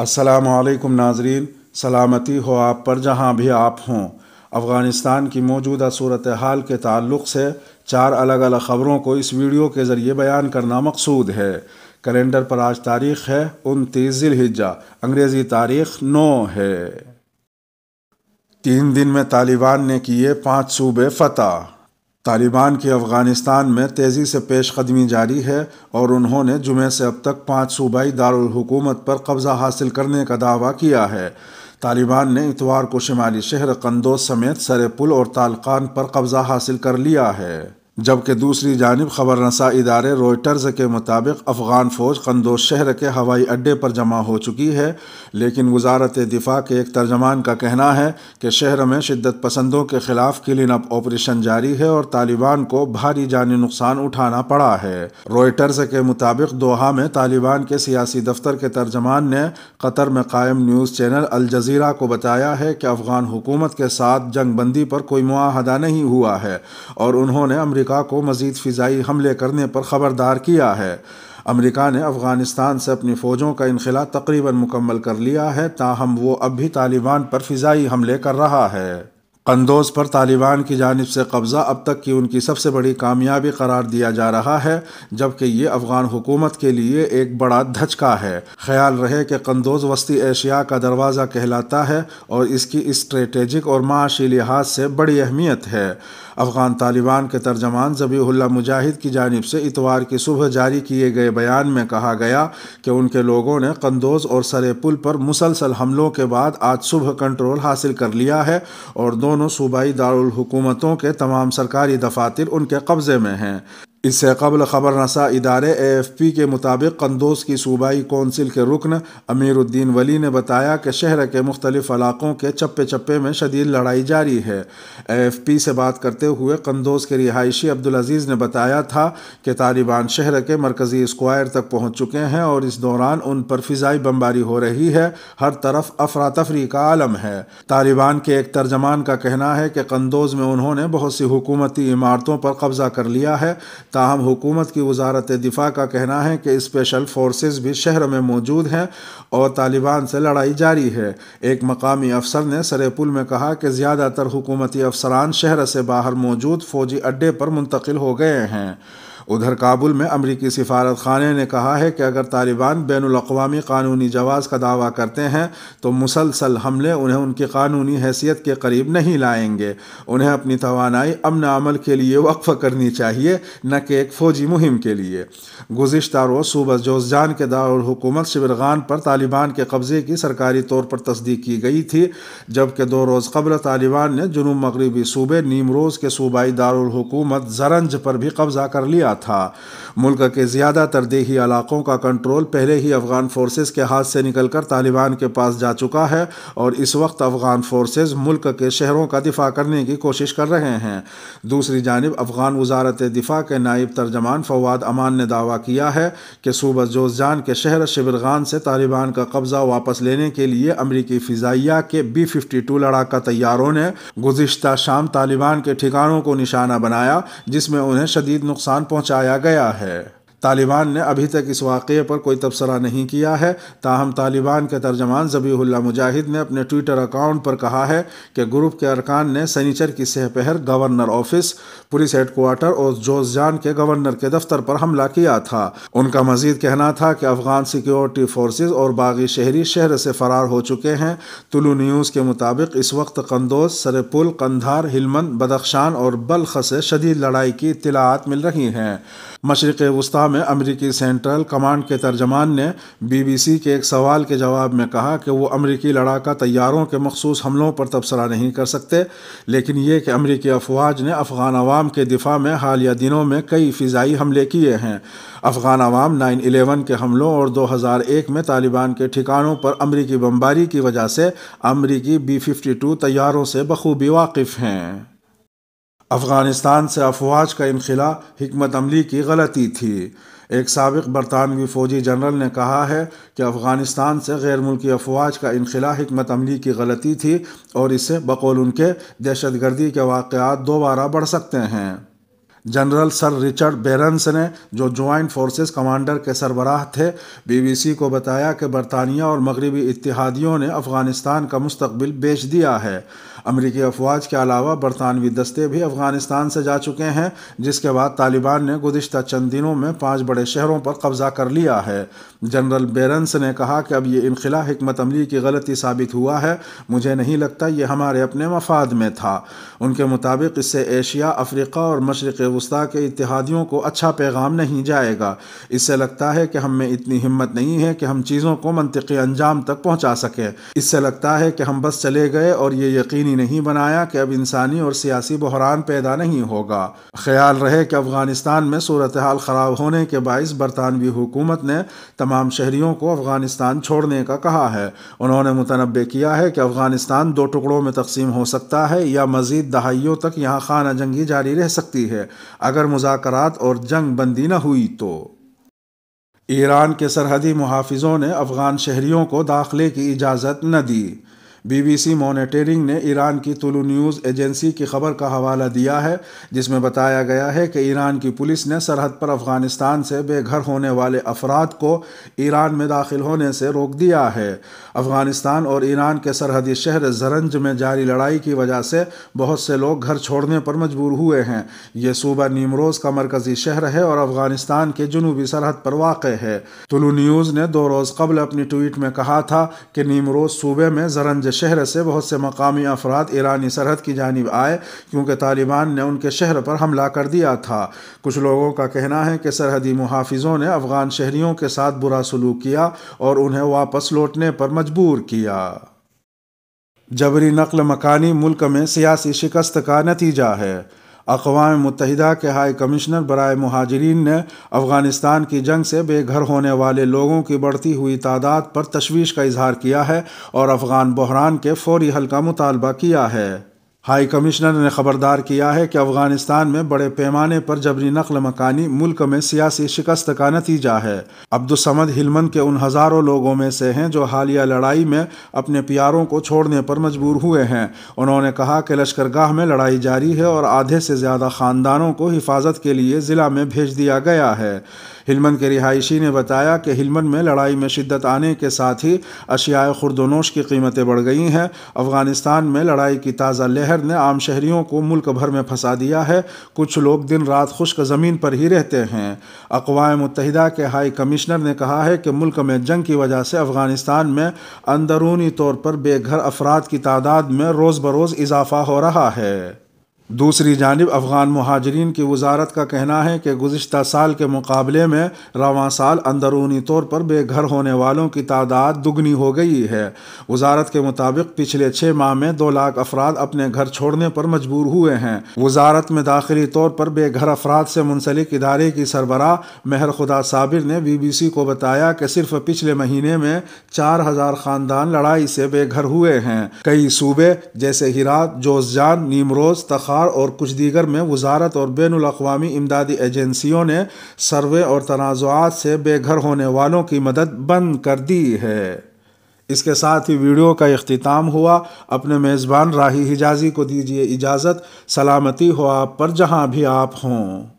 असलकम नाजरीन सलामती हो आप पर जहाँ भी आप हों अफ़गानिस्तान की मौजूदा सूरत हाल के ताल्लुक से चार अलग अलग ख़बरों को इस वीडियो के ज़रिए बयान करना मकसूद है कैलेंडर पर आज तारीख़ है उनतीस ज़िलहिजा अंग्रेज़ी तारीख नौ है तीन दिन में तालिबान ने किए पाँच सूबे फतह तालिबान की अफ़गानिस्तान में तेज़ी से पेश कदमी जारी है और उन्होंने जुमे से अब तक पाँच सूबाई दारकूमत पर कब्ज़ा हासिल करने का दावा किया है तालिबान ने इतवार को शुमाली शहर कंदोज समेत सरे पुल और तालकान पर कब्ज़ा हासिल कर लिया है जबकि दूसरी जानब खबर रसा इदारे रोयटर्स के मुताबिक अफ़गान फ़ौज कंदोज शहर के हवाई अड्डे पर जमा हो चुकी है लेकिन वजारत दिफा के एक तर्जमान का कहना है कि शहर में शदत पसंदों के ख़िलाफ़ क्लीन अप ऑपरेशन जारी है और तालिबान को भारी जानी नुकसान उठाना पड़ा है रोयटर्स के मुताबिक दोहा में तालिबान के सियासी दफ्तर के तर्जमान ने कतर में कायम न्यूज़ चैनल अलज़ीरा को बताया है कि अफ़गान हुकूमत के साथ जंग बंदी पर कोई माहदा नहीं हुआ है और उन्होंने अमरीका अमेरिका को मजीद फ़िज़ाई हमले करने पर ख़बरदार किया है अमेरिका ने अफ़गानिस्तान से अपनी फ़ौजों का इनखिला तकरीबन मुकम्मल कर लिया है ताहम वो अब भी तालिबान पर फ़िज़ाई हमले कर रहा है कंदोज पर तालिबान की जानब से कब्ज़ा अब तक की उनकी सबसे बड़ी कामयाबी करार दिया जा रहा है जबकि ये अफ़गान हुकूमत के लिए एक बड़ा धचका है ख्याल रहे कि कंदोज वस्ती एशिया का दरवाज़ा कहलाता है और इसकी स्ट्रेटेजिक और माशी लिहाज से बड़ी अहमियत है अफ़गान तालिबान के तर्जमान जबीहुल्ला मुजाहिद की जानब से इतवार की सुबह जारी किए गए बयान में कहा गया कि उनके लोगों ने कंदोज और सरे पुल पर मुसलसल हमलों के बाद आज सुबह कंट्रोल हासिल कर लिया है और दोनों सूबाई दारकूमतों के तमाम सरकारी दफातर उनके कब्ज़े में हैं इससे कबल खबर नसा इदारे एफ़ पी के मुताबिक कंदोज की सूबाई कौंसिल के रुकन अमीरुद्दीन वली ने बताया कि शहर के मुख्तलिफ इलाकों के चप्पे चप्पे में शदीद लड़ाई जारी है एफ पी से बात करते हुए कंदोज के रिहायशी अब्दुल अजीज़ ने बताया था कि तालिबान शहर के मरकज़ी स्क्वायर तक पहुँच चुके हैं और इस दौरान उन पर फ़िज़ाई बमबारी हो रही है हर तरफ अफरा तफरी का आलम है तालिबान के एक तर्जमान का कहना है कि कंदोज में उन्होंने बहुत सी हुकूमती इमारतों पर कब्ज़ा कर लिया है ताहम हुकूमत की वजारत दिफा का कहना है कि स्पेशल फोर्स भी शहर में मौजूद हैं और तालिबान से लड़ाई जारी है एक मकामी अफसर ने सरेपुल में कहा कि ज़्यादातर हुकूमती अफसरान शहर से बाहर मौजूद फौजी अड्डे पर मुंतकिल हो गए हैं उधर काबुल में अमरीकी सिफारत खाना ने कहा है कि अगर तालिबान बैन अवी कानूनी जवाज़ का दावा करते हैं तो मुसलसल हमले उन्हें उनकी कानूनी हैसियत के करीब नहीं लाएंगे उन्हें अपनी तोानाई अमन अमल के लिए वक्फ़ करनी चाहिए न कि एक फ़ौजी मुहिम के लिए गुज्त रोज़ सूबह जोजान के दारकूमत शिवरगान पर तालिबान के कब्ज़े की सरकारी तौर पर तस्दीक की गई थी जबकि दो रोज़ कबल तालिबान ने जुनूब मगरबी सूबे नीमरोज़ के सूबाई दारकूमत जरंज पर भी कब्ज़ा कर लिया था मुल्क के ज़्यादातर देही इलाक़ों का कंट्रोल पहले ही अफ़गान फोर्सेस के हाथ से निकलकर तालिबान के पास जा चुका है और इस वक्त अफ़गान फोर्सेस मुल्क के शहरों का दिफा करने की कोशिश कर रहे हैं दूसरी जानब अफ़गान वजारत दिफा के नायब तर्जमान फवाद अमान ने दावा किया है कि सूबह जोजान के शहर शिबरगान से तालिबान का कब्ज़ा वापस लेने के लिए अमरीकी फ़िज़ाइया के बी फिफ्टी टू लड़ाका तैयारों ने गुजशत शाम तालिबान के ठिकानों को निशाना बनाया जिसमें उन्हें शदीद नुकसान पहुँचा पहुंचाया गया है तालिबान ने अभी तक इस वाक़े पर कोई तबसरा नहीं किया है ताहम तालिबान के तर्जमान जबीहुल्ला मुजाहिद ने अपने ट्विटर अकाउंट पर कहा है कि ग्रुप के अरकान ने सनीचर की सहपहर गवर्नर ऑफिस पुलिस हेडकोार्टर और जोजान के गवर्नर के दफ्तर पर हमला किया था उनका मजीद कहना था कि अफगान सिक्योरिटी फोर्सेज और बागी शहरी शहर से फरार हो चुके हैं तुलू न्यूज़ के मुताबिक इस वक्त कंदोज सरेपुल कंधार हिलमंद बदख्शान और बल्ख से शदीद लड़ाई की इतलात मिल रही हैं मशरक़ वस्ता में अमेरिकी सेंट्रल कमांड के तर्जमान ने बीबीसी के एक सवाल के जवाब में कहा कि वो अमेरिकी लड़ाका तैयारों के मखसूस हमलों पर तबसरा नहीं कर सकते लेकिन ये कि अमेरिकी अफवाज ने अफ़गान अवाम के दिफा में हालिया दिनों में कई फ़िज़ाई हमले किए हैं अफ़गान अवाम नाइन एलेवन के हमलों और दो हज़ार एक में तालिबान के ठिकानों पर अमरीकी बमबारी की वजह से अमरीकी बी फिफ्टी टू तैयारों से बखूबी वाकिफ़ हैं अफगानिस्तान से अफवाज का इनखला हमत अमली की गलती थी एक सबक बरतानवी फ़ौजी जनरल ने कहा है कि अफ़गानिस्तान से गैर मुल्की अफवाज का इनखला हमत अमली की गलती थी और इससे बकौल उनके दहशत गर्दी के वाक़ात दोबारा बढ़ सकते हैं जनरल सर रिचर्ड बेरन्स ने जो ज्वाइंट फोर्सेस कमांडर के सरबराह थे बीबीसी को बताया कि बरतानिया और मगरबी इतिहादियों ने अफ़गानिस्तान का मुस्तबिल बेच दिया है अमरीकी अफवाज के अलावा बरतानवी दस्ते भी अफ़गानिस्तान से जा चुके हैं जिसके बाद तालिबान ने गुजशत चंद दिनों में पाँच बड़े शहरों पर कब्ज़ा कर लिया है जनरल बेरन्स ने कहा कि अब ये इनखिला हमत अमली की गलती साबित हुआ है मुझे नहीं लगता ये हमारे अपने मफाद में था उनके मुताबिक इससे एशिया अफ्रीका और मशरक़ गुस्ता के इतिहादियों को अच्छा पैगाम नहीं जाएगा इससे लगता है कि हम इतनी हिम्मत नहीं है कि हम चीज़ों को मनतकी अंजाम तक पहुँचा सकें इससे लगता है कि हम बस चले गए और ये यकीनी नहीं बनाया कि अब इंसानी और सियासी बहरान पैदा नहीं होगा ख्याल रहे कि अफ़गानिस्तान में सूरत हाल ख़राब होने के बायस बरतानवी हुकूमत ने तमाम शहरीों को अफ़गानिस्तान छोड़ने का कहा है उन्होंने मुतनबे किया है कि अफ़गानिस्तान दो टुकड़ों में तकसीम हो सकता है या मज़ीद दहाइयों तक यहाँ खाना जंगी जारी रह सकती है अगर मुजात और जंग बंदी न हुई तो ईरान के सरहदी मुहाफिजों ने अफगान शहरियों को दाखिले की इजाज़त न दी बीबीसी मॉनिटरिंग ने ईरान की तुलू न्यूज़ एजेंसी की खबर का हवाला दिया है जिसमें बताया गया है कि ईरान की पुलिस ने सरहद पर अफगानिस्तान से बेघर होने वाले अफराद को ईरान में दाखिल होने से रोक दिया है अफगानिस्तान और ईरान के सरहदी शहर जरंज में जारी लड़ाई की वजह से बहुत से लोग घर छोड़ने पर मजबूर हुए हैं ये सूबा नीमरोज़ का मरकजी शहर है और अफगानिस्तान के जनूबी सरहद पर वाक़ है तुलू न्यूज़ ने दो रोज़ कबल अपनी ट्वीट में कहा था कि नीमरोज सूबे में जरंज शहर से बहुत से मकामी अफराद ईरानी सरहद की जानब आए क्योंकि तालिबान ने उनके शहर पर हमला कर दिया था कुछ लोगों का कहना है कि सरहदी मुहाफिजों ने अफगान शहरियों के साथ बुरा सलूक किया और उन्हें वापस लौटने पर मजबूर मजबूर किया जबरी नकल मकानी मुल्क में सियासी शिकस्त का नतीजा है अकवा मुतहदा के हाई कमिश्नर बरए महाजरीन ने अफगानिस्तान की जंग से बेघर होने वाले लोगों की बढ़ती हुई तादाद पर तशवीश का इजहार किया है और अफगान बहरान के फौरी हल का मुतालबा किया है हाई कमिश्नर ने खबरदार किया है कि अफगानिस्तान में बड़े पैमाने पर जबरी नकल मकानी मुल्क में सियासी शिकस्त का नतीजा है अब्दुलसमद हिलमन के उन हज़ारों लोगों में से हैं जो हालिया लड़ाई में अपने प्यारों को छोड़ने पर मजबूर हुए हैं उन्होंने कहा कि लश्कर लश्करगाह में लड़ाई जारी है और आधे से ज़्यादा ख़ानदानों को हिफाजत के लिए ज़िला में भेज दिया गया है हिलमन के रिहायशी ने बताया कि हिलमन में लड़ाई में शिद्दत आने के साथ ही अशियाए खुरदनोश की कीमतें बढ़ गई हैं अफ़गानिस्तान में लड़ाई की ताज़ा लहर ने आम शहरीों को मुल्क भर में फंसा दिया है कुछ लोग दिन रात खुश्क ज़मीन पर ही रहते हैं अकवा मुतहदा के हाई कमिश्नर ने कहा है कि मुल्क में जंग की वजह से अफ़गानिस्तान में अंदरूनी तौर पर बेघर अफराद की तादाद में रोज़ बरोज़ इजाफा हो रहा है दूसरी जानब अफ़गान महाजरीन की वजारत का कहना है कि गुज्त साल के मुकाबले में रवान साल अंदरूनी तौर पर बेघर होने वालों की तादाद दुगनी हो गई है वजारत के मुताबिक पिछले छः माह में दो लाख अफराद अपने घर छोड़ने पर मजबूर हुए हैं वजारत में दाखिली तौर पर बेघर अफराद से मुंसलिक इदारे की सरबरा मेहर खुदा साबिर ने बी बी सी को बताया कि सिर्फ पिछले महीने में चार हज़ार ख़ानदान लड़ाई से बेघर हुए हैं कई सूबे जैसे हिरात जोजान नीमरोज तखा आसार और कुछ दीगर में वजारत और बैन अवी इमदादी एजेंसियों ने सर्वे और तनाज़ात से बेघर होने वालों की मदद बंद कर दी है इसके साथ ही वीडियो का अख्ताम हुआ अपने मेज़बान राही हिजाजी को दीजिए इजाज़त सलामती हो आप पर जहाँ भी आप हों